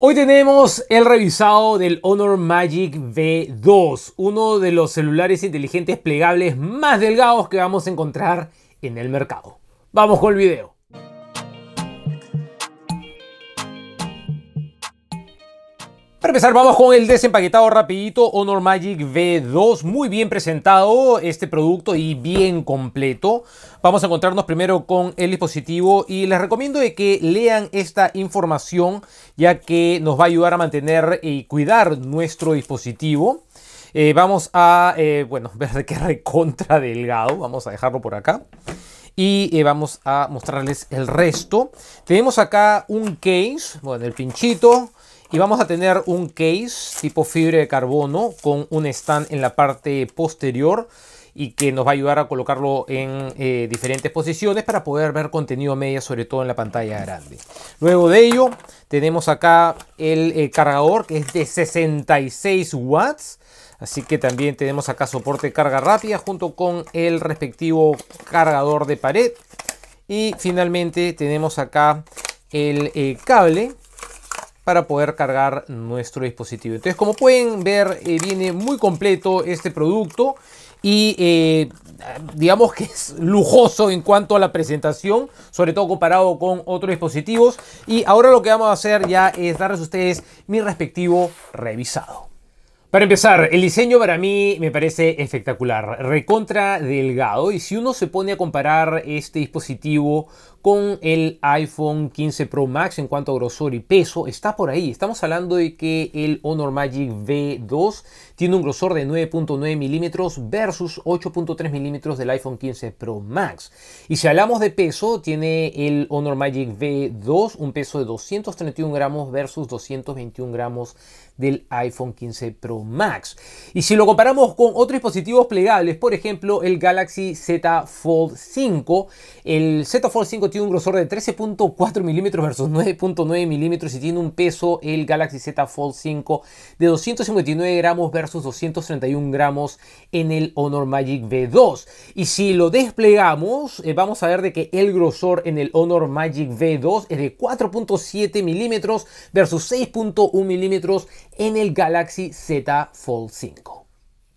Hoy tenemos el revisado del Honor Magic V2, uno de los celulares inteligentes plegables más delgados que vamos a encontrar en el mercado. Vamos con el video. Para empezar, vamos con el desempaquetado rapidito Honor Magic V2. Muy bien presentado este producto y bien completo. Vamos a encontrarnos primero con el dispositivo y les recomiendo que lean esta información ya que nos va a ayudar a mantener y cuidar nuestro dispositivo. Eh, vamos a, eh, bueno, ver de qué recontra delgado. Vamos a dejarlo por acá y eh, vamos a mostrarles el resto. Tenemos acá un case, bueno, el pinchito, y vamos a tener un case tipo fibra de carbono con un stand en la parte posterior y que nos va a ayudar a colocarlo en eh, diferentes posiciones para poder ver contenido media, sobre todo en la pantalla grande. Luego de ello, tenemos acá el, eh, cargador que es de 66 watts. Así que también tenemos acá soporte carga rápida junto con el respectivo cargador de pared. Y finalmente tenemos acá el eh, cable para poder cargar nuestro dispositivo. Entonces, como pueden ver, eh, viene muy completo este producto y eh, digamos que es lujoso en cuanto a la presentación, sobre todo comparado con otros dispositivos. Y ahora lo que vamos a hacer ya es darles a ustedes mi respectivo revisado. Para empezar, el diseño para mí me parece espectacular, recontra delgado y si uno se pone a comparar este dispositivo con el iPhone 15 Pro Max en cuanto a grosor y peso está por ahí. Estamos hablando de que el Honor Magic V2 tiene un grosor de 9.9 milímetros versus 8.3 milímetros del iPhone 15 Pro Max. Y si hablamos de peso, tiene el Honor Magic V2 un peso de 231 gramos versus 221 gramos del iPhone 15 Pro Max. Y si lo comparamos con otros dispositivos plegables, por ejemplo el Galaxy Z Fold 5, el Z Fold 5 tiene un grosor de 13.4 milímetros versus 9.9 milímetros y tiene un peso el Galaxy Z Fold 5 de 259 gramos versus 231 gramos en el Honor Magic V2. Y si lo desplegamos, eh, vamos a ver de que el grosor en el Honor Magic V2 es de 4.7 milímetros versus 6.1 milímetros en el Galaxy Z Fold 5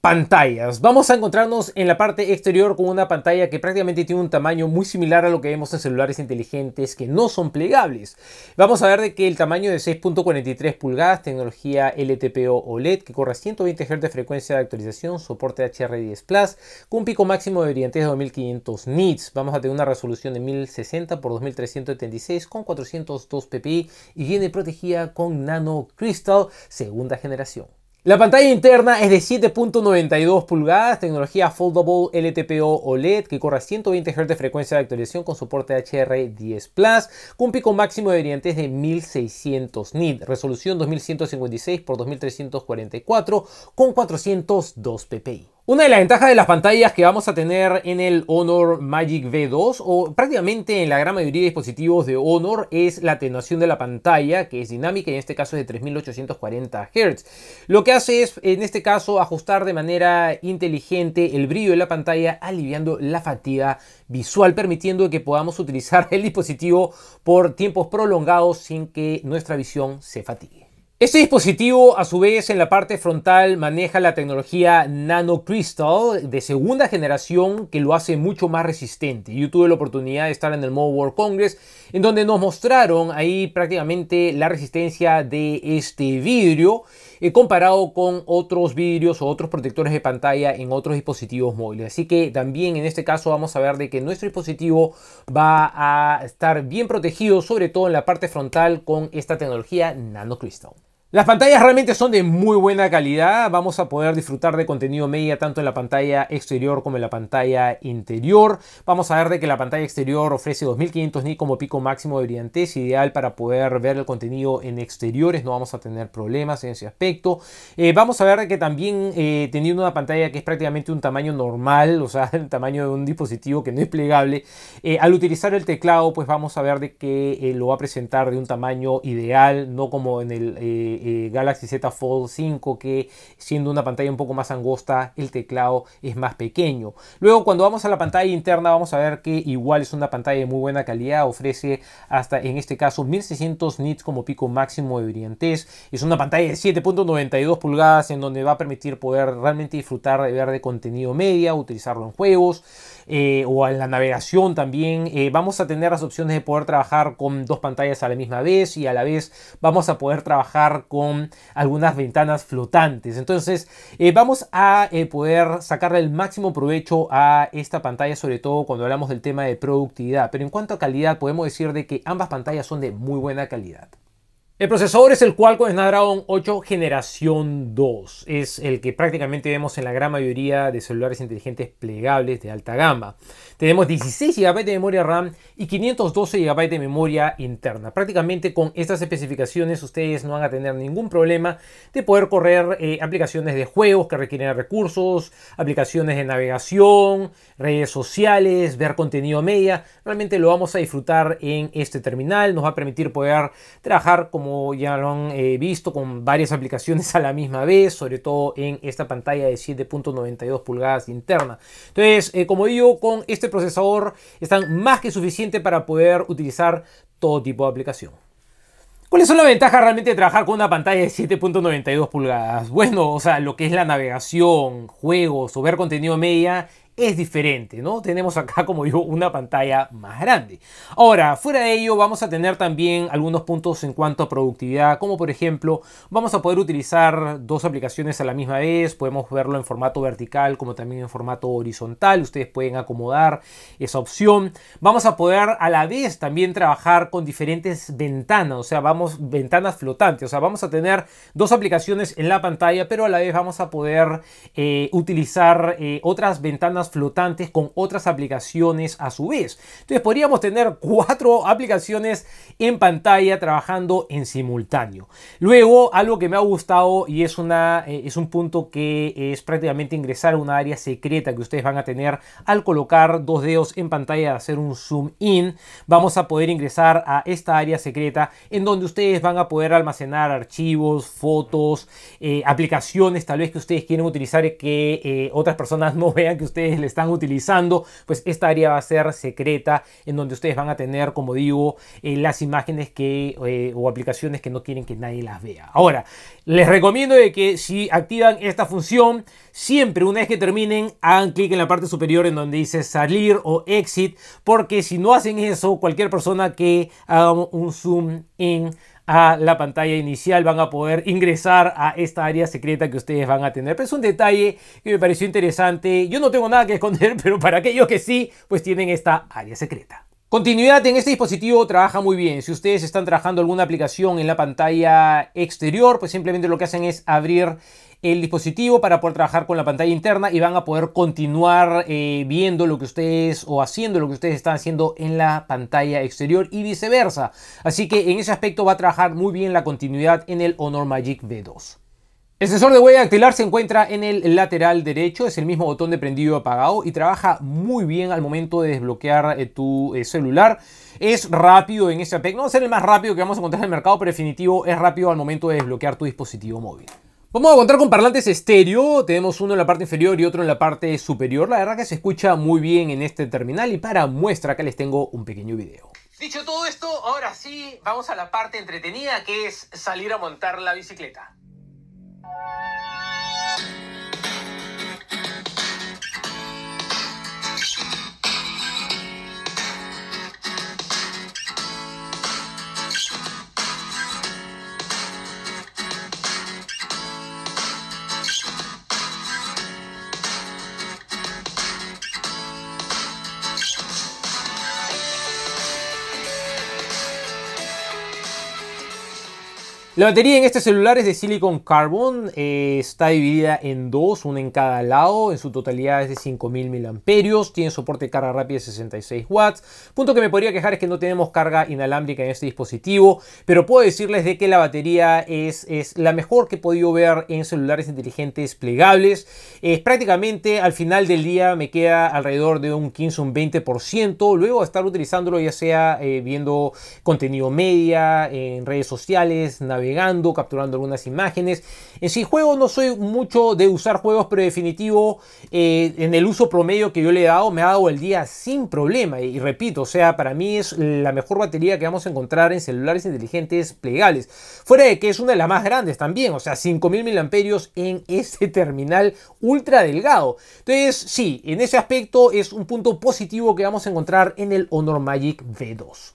pantallas. Vamos a encontrarnos en la parte exterior con una pantalla que prácticamente tiene un tamaño muy similar a lo que vemos en celulares inteligentes que no son plegables. Vamos a ver de que el tamaño de 6.43 pulgadas, tecnología LTPO OLED que corre 120 Hz de frecuencia de actualización, soporte HR10 Plus, con un pico máximo de brillantez de 2500 nits. Vamos a tener una resolución de 1060 x 2376 con 402 ppi y viene protegida con Nano Crystal segunda generación. La pantalla interna es de 7.92 pulgadas, tecnología Foldable LTPO OLED que corre a 120 Hz de frecuencia de actualización con soporte HR10 con pico máximo de variantes de 1600 nit, resolución 2156 x 2344 con 402 ppi. Una de las ventajas de las pantallas que vamos a tener en el Honor Magic V2 o prácticamente en la gran mayoría de dispositivos de Honor es la atenuación de la pantalla que es dinámica y en este caso es de 3840 Hz. Lo que hace es en este caso ajustar de manera inteligente el brillo de la pantalla aliviando la fatiga visual permitiendo que podamos utilizar el dispositivo por tiempos prolongados sin que nuestra visión se fatigue. Este dispositivo, a su vez, en la parte frontal maneja la tecnología NanoCrystal de segunda generación que lo hace mucho más resistente. Yo tuve la oportunidad de estar en el Mobile World Congress, en donde nos mostraron ahí prácticamente la resistencia de este vidrio eh, comparado con otros vidrios o otros protectores de pantalla en otros dispositivos móviles. Así que también en este caso vamos a ver de que nuestro dispositivo va a estar bien protegido, sobre todo en la parte frontal con esta tecnología NanoCrystal. Las pantallas realmente son de muy buena calidad, vamos a poder disfrutar de contenido media tanto en la pantalla exterior como en la pantalla interior. Vamos a ver de que la pantalla exterior ofrece 2500 nits como pico máximo de brillantez, ideal para poder ver el contenido en exteriores, no vamos a tener problemas en ese aspecto. Eh, vamos a ver de que también eh, teniendo una pantalla que es prácticamente un tamaño normal, o sea, el tamaño de un dispositivo que no es plegable, eh, al utilizar el teclado pues vamos a ver de que lo va a presentar de un tamaño ideal, no como en el eh, Galaxy Z Fold 5 que siendo una pantalla un poco más angosta el teclado es más pequeño. Luego cuando vamos a la pantalla interna vamos a ver que igual es una pantalla de muy buena calidad, ofrece hasta en este caso 1600 nits como pico máximo de brillantez. Es una pantalla de 7.92 pulgadas en donde va a permitir poder realmente disfrutar de ver de contenido media, utilizarlo en juegos. Eh, o en la navegación también. Eh, vamos a tener las opciones de poder trabajar con dos pantallas a la misma vez y a la vez vamos a poder trabajar con algunas ventanas flotantes. Entonces eh, vamos a poder sacarle el máximo provecho a esta pantalla, sobre todo cuando hablamos del tema de productividad. Pero en cuanto a calidad, podemos decir de que ambas pantallas son de muy buena calidad. El procesador es el Qualcomm Snapdragon 8 generación 2. Es el que prácticamente vemos en la gran mayoría de celulares inteligentes plegables de alta gama. Tenemos 16 GB de memoria RAM y 512 GB de memoria interna. Prácticamente con estas especificaciones ustedes no van a tener ningún problema de poder correr eh, aplicaciones de juegos que requieren recursos, aplicaciones de navegación, redes sociales, ver contenido media. Realmente lo vamos a disfrutar en este terminal. Nos va a permitir poder trabajar como ya lo han eh, visto con varias aplicaciones a la misma vez, sobre todo en esta pantalla de 7.92 pulgadas interna. Entonces, eh, como digo, con este procesador están más que suficientes para poder utilizar todo tipo de aplicación. ¿Cuáles son las ventajas realmente de trabajar con una pantalla de 7.92 pulgadas? Bueno, o sea, lo que es la navegación, juegos o ver contenido media es diferente, ¿no? Tenemos acá, como digo, una pantalla más grande. Ahora, fuera de ello, vamos a tener también algunos puntos en cuanto a productividad, como por ejemplo, vamos a poder utilizar dos aplicaciones a la misma vez, podemos verlo en formato vertical como también en formato horizontal, ustedes pueden acomodar esa opción. Vamos a poder a la vez también trabajar con diferentes ventanas, o sea, vamos, ventanas flotantes, o sea, vamos a tener dos aplicaciones en la pantalla, pero a la vez vamos a poder eh, utilizar eh, otras ventanas flotantes con otras aplicaciones a su vez. Entonces podríamos tener cuatro aplicaciones en pantalla trabajando en simultáneo. Luego, algo que me ha gustado y es, una, eh, es un punto que es prácticamente ingresar a una área secreta que ustedes van a tener al colocar dos dedos en pantalla, de hacer un zoom in, vamos a poder ingresar a esta área secreta en donde ustedes van a poder almacenar archivos, fotos, eh, aplicaciones tal vez que ustedes quieren utilizar que eh, otras personas no vean que ustedes le están utilizando, pues esta área va a ser secreta en donde ustedes van a tener, como digo, eh, las imágenes que, eh, o aplicaciones que no quieren que nadie las vea. Ahora, les recomiendo de que si activan esta función, siempre una vez que terminen, hagan clic en la parte superior en donde dice salir o exit, porque si no hacen eso, cualquier persona que haga un zoom en a la pantalla inicial, van a poder ingresar a esta área secreta que ustedes van a tener. Pero es un detalle que me pareció interesante. Yo no tengo nada que esconder, pero para aquellos que sí, pues tienen esta área secreta. Continuidad en este dispositivo trabaja muy bien. Si ustedes están trabajando alguna aplicación en la pantalla exterior, pues simplemente lo que hacen es abrir el dispositivo para poder trabajar con la pantalla interna y van a poder continuar eh, viendo lo que ustedes o haciendo lo que ustedes están haciendo en la pantalla exterior y viceversa. Así que en ese aspecto va a trabajar muy bien la continuidad en el Honor Magic V2. El sensor de huella dactilar se encuentra en el lateral derecho, es el mismo botón de prendido y apagado y trabaja muy bien al momento de desbloquear eh, tu eh, celular. Es rápido en ese aspecto, no va a ser el más rápido que vamos a encontrar en el mercado, pero definitivo es rápido al momento de desbloquear tu dispositivo móvil. Vamos a contar con parlantes estéreo, tenemos uno en la parte inferior y otro en la parte superior. La verdad que se escucha muy bien en este terminal y para muestra acá les tengo un pequeño video. Dicho todo esto, ahora sí, vamos a la parte entretenida que es salir a montar la bicicleta. La batería en este celular es de silicon carbon, eh, está dividida en dos, una en cada lado, en su totalidad es de 5000 mAh, tiene soporte de carga rápida de 66 watts. Punto que me podría quejar es que no tenemos carga inalámbrica en este dispositivo, pero puedo decirles de que la batería es, la mejor que he podido ver en celulares inteligentes plegables. Es prácticamente al final del día me queda alrededor de un 15 un 20%, luego estar utilizándolo ya sea eh, viendo contenido media, en redes sociales, navegando navegando, capturando algunas imágenes. En sí, juego no soy mucho de usar juegos, pero definitivo, eh, en el uso promedio que yo le he dado, me ha dado el día sin problema. Y, repito, o sea, para mí es la mejor batería que vamos a encontrar en celulares inteligentes plegables. Fuera de que es una de las más grandes también, o sea, 5000 mAh en este terminal ultra delgado. Entonces, sí, en ese aspecto es un punto positivo que vamos a encontrar en el Honor Magic V2.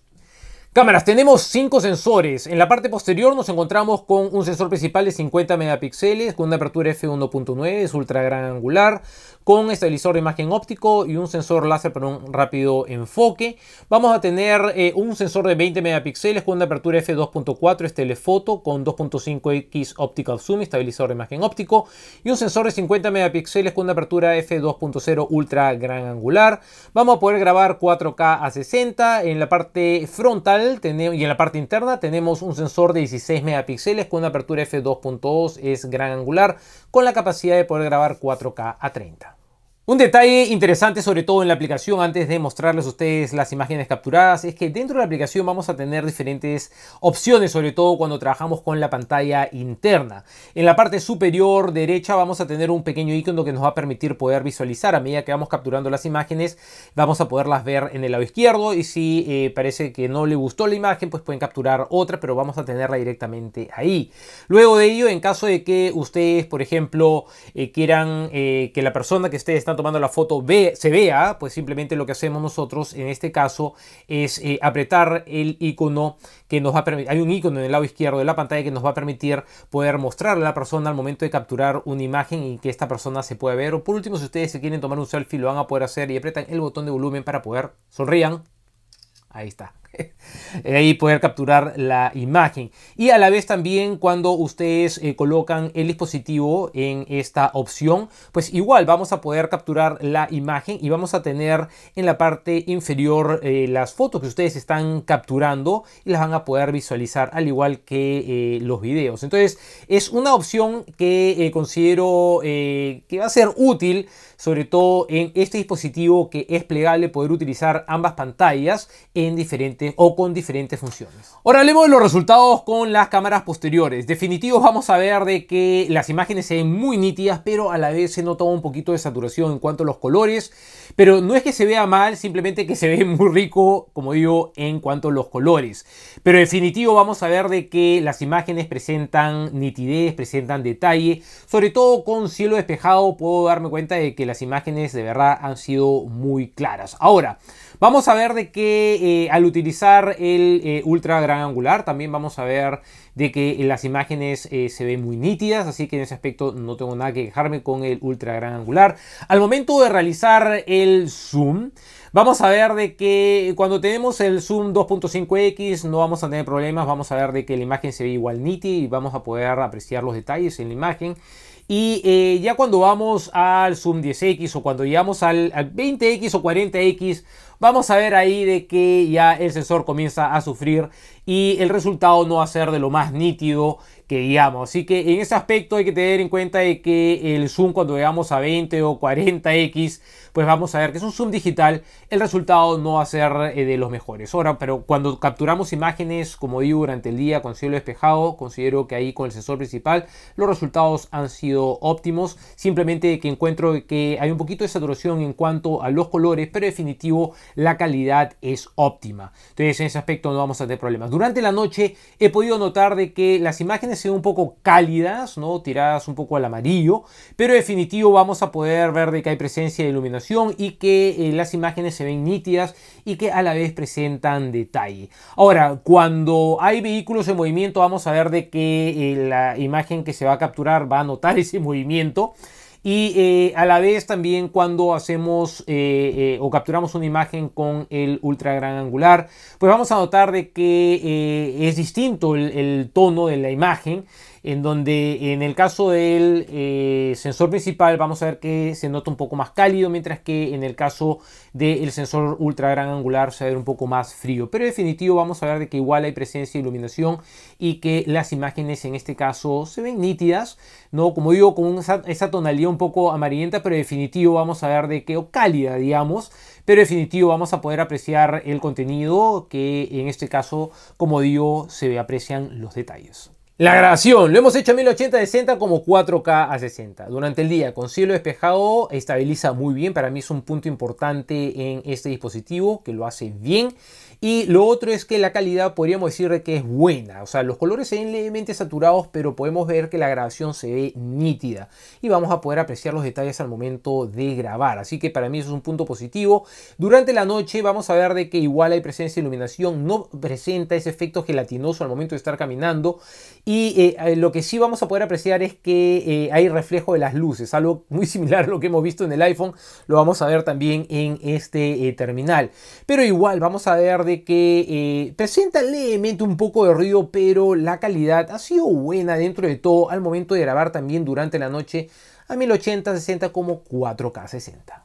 Cámaras, tenemos 5 sensores. En la parte posterior nos encontramos con un sensor principal de 50 megapíxeles, con una apertura f1.9, es ultra gran angular, con estabilizador de imagen óptico y un sensor láser para un rápido enfoque. Vamos a tener eh, un sensor de 20 megapíxeles con una apertura f2.4, es telefoto, con 2.5x optical zoom, estabilizador de imagen óptico, y un sensor de 50 megapíxeles con una apertura f2.0 ultra gran angular. Vamos a poder grabar 4K a 60 en la parte frontal y en la parte interna tenemos un sensor de 16 megapíxeles con una apertura f2.2, es gran angular, con la capacidad de poder grabar 4K a 30. Un detalle interesante sobre todo en la aplicación antes de mostrarles a ustedes las imágenes capturadas es que dentro de la aplicación vamos a tener diferentes opciones sobre todo cuando trabajamos con la pantalla interna. En la parte superior derecha vamos a tener un pequeño icono que nos va a permitir poder visualizar a medida que vamos capturando las imágenes vamos a poderlas ver en el lado izquierdo y si eh, parece que no le gustó la imagen pues pueden capturar otra pero vamos a tenerla directamente ahí. Luego de ello en caso de que ustedes por ejemplo eh, quieran eh, que la persona que esté están tomando la foto ve, se vea, pues simplemente lo que hacemos nosotros en este caso es eh, apretar el icono que nos va a permitir, hay un icono en el lado izquierdo de la pantalla que nos va a permitir poder mostrarle a la persona al momento de capturar una imagen y que esta persona se pueda ver. O por último, si ustedes se quieren tomar un selfie, lo van a poder hacer y apretan el botón de volumen para poder sonrían. Ahí está. ahí poder capturar la imagen. Y a la vez también cuando ustedes eh, colocan el dispositivo en esta opción, pues igual vamos a poder capturar la imagen y vamos a tener en la parte inferior eh, las fotos que ustedes están capturando y las van a poder visualizar al igual que eh, los videos. Entonces es una opción que considero que va a ser útil sobre todo en este dispositivo que es plegable poder utilizar ambas pantallas en diferentes o con diferentes funciones. Ahora hablemos de los resultados con las cámaras posteriores. Definitivo vamos a ver de que las imágenes se ven muy nítidas, pero a la vez se nota un poquito de saturación en cuanto a los colores. Pero no es que se vea mal, simplemente que se ve muy rico, como digo, en cuanto a los colores. Pero definitivo vamos a ver de que las imágenes presentan nitidez, presentan detalle. Sobre todo con cielo despejado puedo darme cuenta de que las imágenes de verdad han sido muy claras. Ahora, vamos a ver de que eh, al utilizar el eh, ultra gran angular también vamos a ver de que las imágenes eh, se ven muy nítidas, así que en ese aspecto no tengo nada que quejarme con el ultra gran angular. Al momento de realizar el zoom, vamos a ver de que cuando tenemos el zoom 2.5x no vamos a tener problemas, vamos a ver de que la imagen se ve igual nítida y vamos a poder apreciar los detalles en la imagen. Y eh, ya cuando vamos al zoom 10x o cuando llegamos al 20x o 40x, vamos a ver ahí de que ya el sensor comienza a sufrir y el resultado no va a ser de lo más nítido que digamos. Así que en ese aspecto hay que tener en cuenta de que el zoom cuando llegamos a 20 o 40x, pues vamos a ver que es un zoom digital, el resultado no va a ser eh, de los mejores. Ahora, pero cuando capturamos imágenes, como digo, durante el día con cielo despejado, considero que ahí con el sensor principal los resultados han sido óptimos. Simplemente que encuentro que hay un poquito de saturación en cuanto a los colores, pero definitivo la calidad es óptima. Entonces en ese aspecto no vamos a tener problemas. Durante la noche he podido notar de que las imágenes un poco cálidas, ¿no? tiradas un poco al amarillo, pero definitivo vamos a poder ver de que hay presencia de iluminación y que eh, las imágenes se ven nítidas y que a la vez presentan detalle. Ahora, cuando hay vehículos en movimiento vamos a ver de que eh, la imagen que se va a capturar va a notar ese movimiento. Y eh, a la vez también cuando hacemos eh, eh, o capturamos una imagen con el ultra gran angular, pues vamos a notar de que es distinto el, tono de la imagen en donde en el caso del eh, sensor principal vamos a ver que se nota un poco más cálido, mientras que en el caso del sensor ultra gran angular se ve un poco más frío. Pero en definitivo vamos a ver de que igual hay presencia de iluminación y que las imágenes en este caso se ven nítidas, ¿no? Como digo, con esa tonalidad un poco amarillenta, pero en definitivo vamos a ver de que, o cálida, digamos, pero en definitivo vamos a poder apreciar el contenido que en este caso, como digo, se aprecian los detalles. La grabación, lo hemos hecho a 1080 60 como 4K a 60. Durante el día, con cielo despejado, estabiliza muy bien. Para mí es un punto importante en este dispositivo, que lo hace bien. Y lo otro es que la calidad podríamos decir que es buena. O sea, los colores se ven levemente saturados, pero podemos ver que la grabación se ve nítida. Y vamos a poder apreciar los detalles al momento de grabar. Así que para mí eso es un punto positivo. Durante la noche vamos a ver de que igual hay presencia de iluminación. No presenta ese efecto gelatinoso al momento de estar caminando. Y eh, lo que sí vamos a poder apreciar es que eh, hay reflejo de las luces. Algo muy similar a lo que hemos visto en el iPhone. Lo vamos a ver también en este eh, terminal. Pero igual vamos a ver de que presenta eh, levemente un poco de ruido, pero la calidad ha sido buena dentro de todo al momento de grabar también durante la noche a 1080, 60 como 4K 60.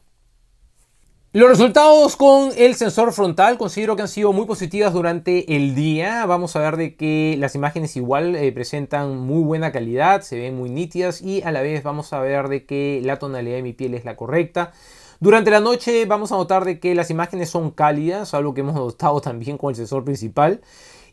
Los resultados con el sensor frontal considero que han sido muy positivas durante el día. Vamos a ver de que las imágenes igual eh, presentan muy buena calidad, se ven muy nítidas y a la vez vamos a ver de que la tonalidad de mi piel es la correcta. Durante la noche vamos a notar de que las imágenes son cálidas, algo que hemos notado también con el sensor principal.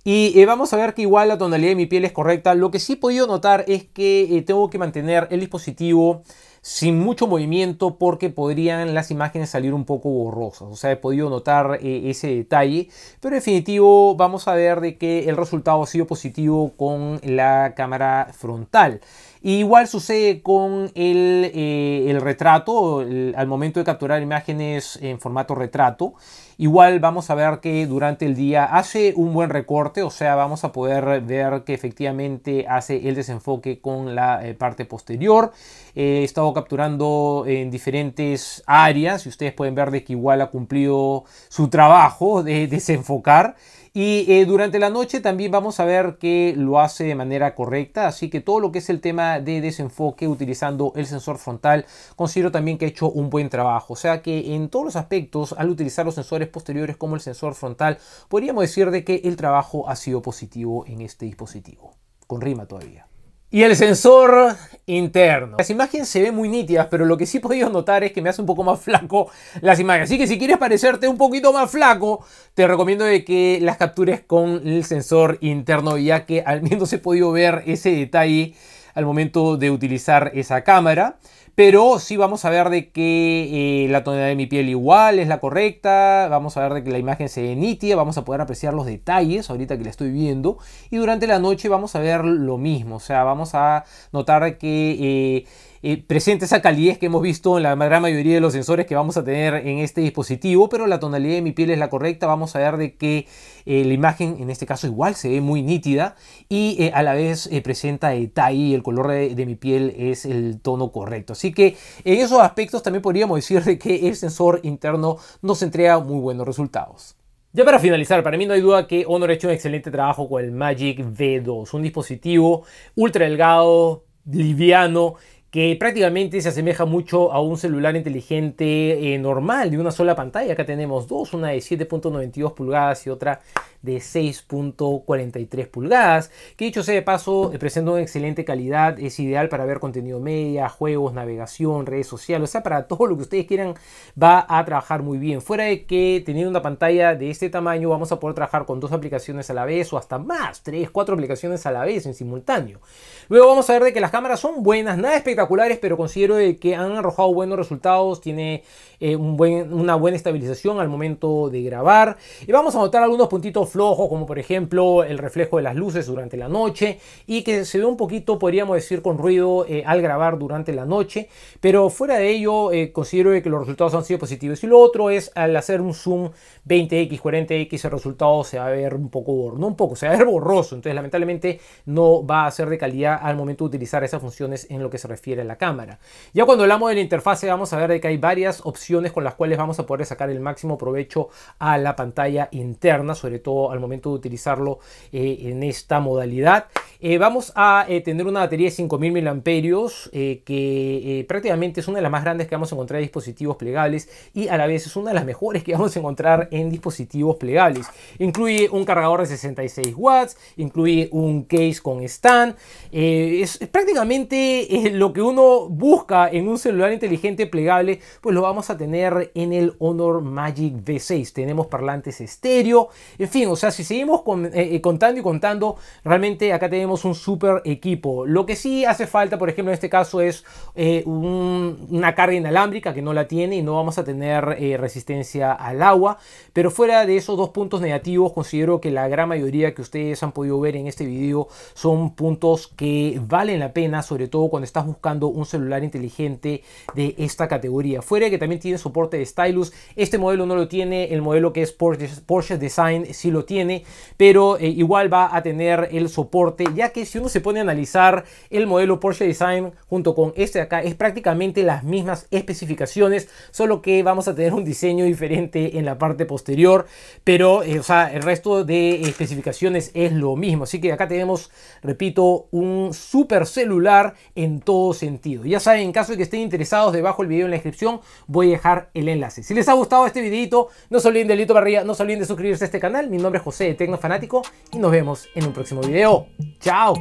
Y eh, vamos a ver que igual la tonalidad de mi piel es correcta. Lo que sí he podido notar es que eh, tengo que mantener el dispositivo sin mucho movimiento porque podrían las imágenes salir un poco borrosas. O sea, he podido notar eh, ese detalle. Pero en definitivo vamos a ver de que el resultado ha sido positivo con la cámara frontal igual sucede con el, eh, retrato, al momento de capturar imágenes en formato retrato. Igual vamos a ver que durante el día hace un buen recorte, o sea, vamos a poder ver que efectivamente hace el desenfoque con la eh, parte posterior. Eh, he estado capturando en diferentes áreas y ustedes pueden ver de que igual ha cumplido su trabajo de desenfocar. Y eh, durante la noche también vamos a ver que lo hace de manera correcta, así que todo lo que es el tema de desenfoque utilizando el sensor frontal, considero también que ha hecho un buen trabajo. O sea que en todos los aspectos, al utilizar los sensores posteriores como el sensor frontal, podríamos decir de que el trabajo ha sido positivo en este dispositivo, con rima todavía. Y el sensor interno. Las imágenes se ven muy nítidas, pero lo que sí he podido notar es que me hace un poco más flaco las imágenes. Así que si quieres parecerte un poquito más flaco, te recomiendo de que las captures con el sensor interno, ya que al menos he podido ver ese detalle al momento de utilizar esa cámara. Pero sí vamos a ver de que eh, la tonalidad de mi piel igual es la correcta, vamos a ver de que la imagen se ve vamos a poder apreciar los detalles ahorita que la estoy viendo y durante la noche vamos a ver lo mismo, o sea, vamos a notar que... Eh, eh, presenta esa calidez que hemos visto en la gran mayoría de los sensores que vamos a tener en este dispositivo, pero la tonalidad de mi piel es la correcta, vamos a ver de que eh, la imagen en este caso igual se ve muy nítida y eh, a la vez presenta detalle el color de, mi piel es el tono correcto. Así que en esos aspectos también podríamos decir de que el sensor interno nos entrega muy buenos resultados. Ya para finalizar, para mí no hay duda que Honor ha hecho un excelente trabajo con el Magic V2, un dispositivo ultra delgado, liviano, que prácticamente se asemeja mucho a un celular inteligente eh, normal de una sola pantalla. Acá tenemos dos, una de 7.92 pulgadas y otra de 6.43 pulgadas, que dicho sea de paso, eh, presenta una excelente calidad, es ideal para ver contenido media, juegos, navegación, redes sociales, o sea, para todo lo que ustedes quieran va a trabajar muy bien. Fuera de que teniendo una pantalla de este tamaño vamos a poder trabajar con dos aplicaciones a la vez o hasta más, tres, cuatro aplicaciones a la vez en simultáneo. Luego vamos a ver de que las cámaras son buenas, nada espectaculares, pero considero que han arrojado buenos resultados, tiene eh, una buena estabilización al momento de grabar. Y vamos a notar algunos puntitos flojo, como por ejemplo el reflejo de las luces durante la noche y que se ve un poquito, podríamos decir, con ruido eh, al grabar durante la noche. Pero fuera de ello, eh, considero que los resultados han sido positivos. Y lo otro es al hacer un zoom 20x, 40x, el resultado se va a ver un poco, no un poco, se va a ver borroso. Entonces, lamentablemente, no va a ser de calidad al momento de utilizar esas funciones en lo que se refiere a la cámara. Ya cuando hablamos de la interfase, vamos a ver de que hay varias opciones con las cuales vamos a poder sacar el máximo provecho a la pantalla interna, sobre todo al momento de utilizarlo eh, en esta modalidad. Eh, vamos a eh, tener una batería de 5000 mAh que prácticamente es una de las más grandes que vamos a encontrar en dispositivos plegables y a la vez es una de las mejores que vamos a encontrar en dispositivos plegables. Incluye un cargador de 66 watts, incluye un case con stand. es, prácticamente lo que uno busca en un celular inteligente plegable, pues lo vamos a tener en el Honor Magic V6. Tenemos parlantes estéreo, en fin, o sea, si seguimos eh, eh, contando y contando, realmente acá tenemos un super equipo. Lo que sí hace falta, por ejemplo, en este caso es eh, una carga inalámbrica que no la tiene y no vamos a tener resistencia al agua. Pero fuera de esos dos puntos negativos, considero que la gran mayoría que ustedes han podido ver en este video son puntos que valen la pena, sobre todo cuando estás buscando un celular inteligente de esta categoría. Fuera de que también tiene soporte de stylus, este modelo no lo tiene, el modelo que es Porsche, Porsche Design sí lo tiene, pero eh, igual va a tener el soporte, ya que si uno se pone a analizar el modelo Porsche Design junto con este de acá, es prácticamente las mismas especificaciones, solo que vamos a tener un diseño diferente en la parte posterior, pero eh, sea, el resto de especificaciones es lo mismo, así que acá tenemos, repito, un super celular en todo sentido. Ya saben, en caso de que estén interesados, debajo del video en la descripción voy a dejar el enlace. Si les ha gustado este videito, no se olviden de dedito para arriba, no se olviden de suscribirse a este canal nombre es José de Tecno Fanático y nos vemos en un próximo video. ¡Chao!